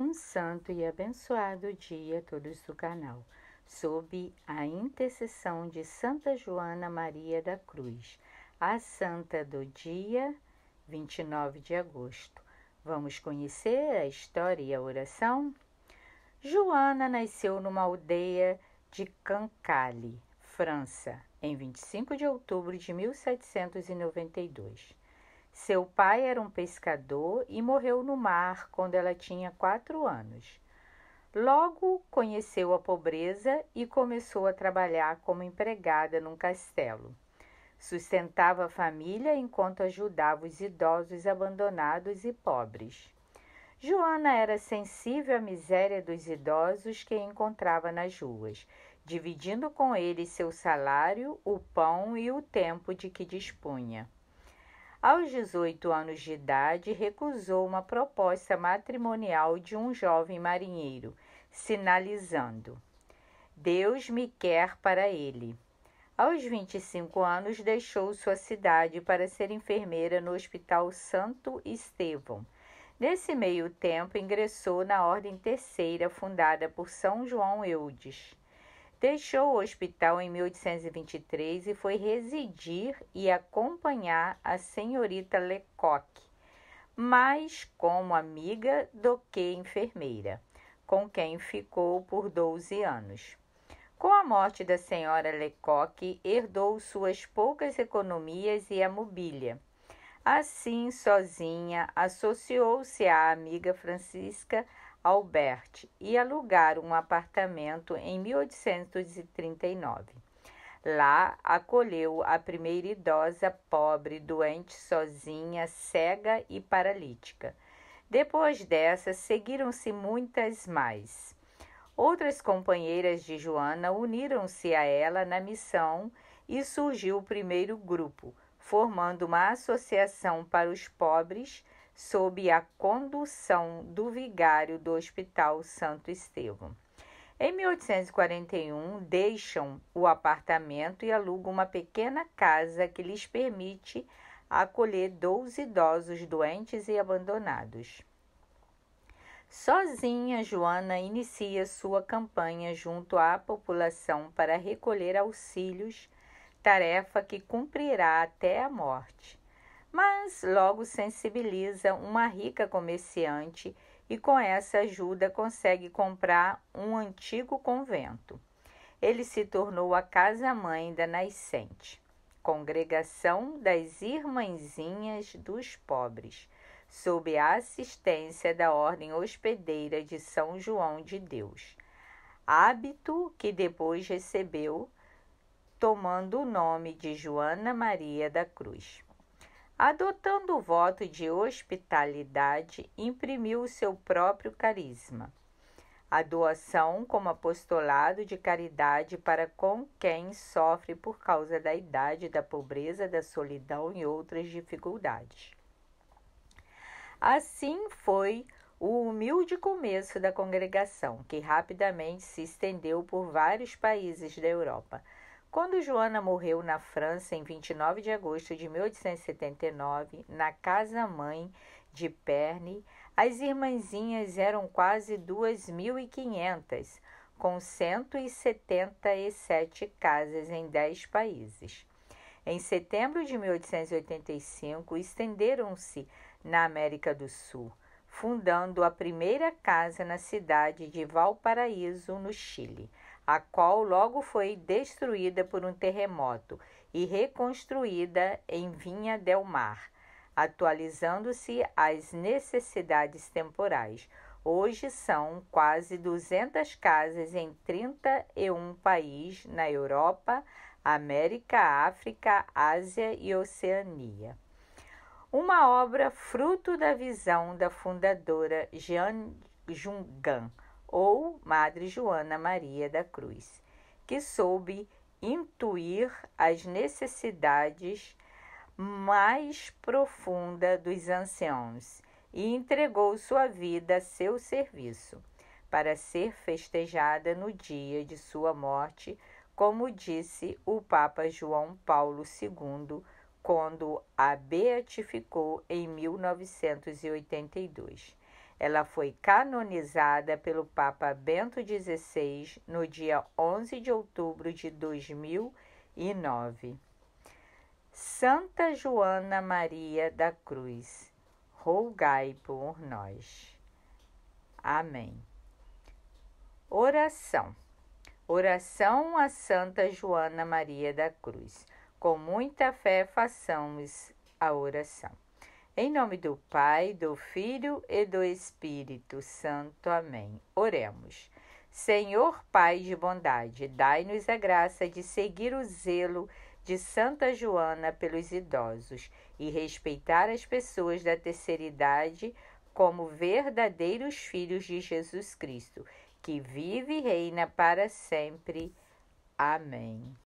Um santo e abençoado dia a todos do canal, sob a intercessão de Santa Joana Maria da Cruz, a santa do dia 29 de agosto. Vamos conhecer a história e a oração? Joana nasceu numa aldeia de Cancale, França, em 25 de outubro de 1792. Seu pai era um pescador e morreu no mar quando ela tinha quatro anos. Logo conheceu a pobreza e começou a trabalhar como empregada num castelo. Sustentava a família enquanto ajudava os idosos abandonados e pobres. Joana era sensível à miséria dos idosos que encontrava nas ruas, dividindo com eles seu salário, o pão e o tempo de que dispunha. Aos 18 anos de idade, recusou uma proposta matrimonial de um jovem marinheiro, sinalizando: Deus me quer para ele. Aos 25 anos, deixou sua cidade para ser enfermeira no Hospital Santo Estevão. Nesse meio tempo, ingressou na Ordem Terceira, fundada por São João Eudes. Deixou o hospital em 1823 e foi residir e acompanhar a senhorita Lecoque, mais como amiga do que enfermeira, com quem ficou por 12 anos. Com a morte da senhora Lecoque, herdou suas poucas economias e a mobília. Assim, sozinha, associou-se à amiga Francisca Albert e alugar um apartamento em 1839. Lá acolheu a primeira idosa pobre, doente, sozinha, cega e paralítica. Depois dessa, seguiram-se muitas mais. Outras companheiras de Joana uniram-se a ela na missão e surgiu o primeiro grupo, formando uma associação para os pobres sob a condução do vigário do Hospital Santo Estevão. Em 1841, deixam o apartamento e alugam uma pequena casa que lhes permite acolher 12 idosos doentes e abandonados. Sozinha, Joana inicia sua campanha junto à população para recolher auxílios, tarefa que cumprirá até a morte mas logo sensibiliza uma rica comerciante e com essa ajuda consegue comprar um antigo convento. Ele se tornou a casa-mãe da nascente, congregação das Irmãzinhas dos Pobres, sob a assistência da Ordem Hospedeira de São João de Deus, hábito que depois recebeu, tomando o nome de Joana Maria da Cruz. Adotando o voto de hospitalidade, imprimiu o seu próprio carisma. A doação como apostolado de caridade para com quem sofre por causa da idade, da pobreza, da solidão e outras dificuldades. Assim foi o humilde começo da congregação, que rapidamente se estendeu por vários países da Europa. Quando Joana morreu na França em 29 de agosto de 1879, na casa-mãe de Perne, as irmãzinhas eram quase 2.500, com 177 casas em 10 países. Em setembro de 1885, estenderam-se na América do Sul, fundando a primeira casa na cidade de Valparaíso, no Chile a qual logo foi destruída por um terremoto e reconstruída em Vinha del Mar, atualizando-se às necessidades temporais. Hoje são quase 200 casas em 31 países na Europa, América, África, Ásia e Oceania. Uma obra fruto da visão da fundadora Jeanne Jungan ou Madre Joana Maria da Cruz, que soube intuir as necessidades mais profundas dos anciãos e entregou sua vida a seu serviço, para ser festejada no dia de sua morte, como disse o Papa João Paulo II quando a beatificou em 1982. Ela foi canonizada pelo Papa Bento XVI no dia 11 de outubro de 2009. Santa Joana Maria da Cruz, rogai por nós. Amém. Oração. Oração a Santa Joana Maria da Cruz. Com muita fé façamos a oração. Em nome do Pai, do Filho e do Espírito Santo. Amém. Oremos. Senhor Pai de bondade, dai-nos a graça de seguir o zelo de Santa Joana pelos idosos e respeitar as pessoas da terceira idade como verdadeiros filhos de Jesus Cristo, que vive e reina para sempre. Amém.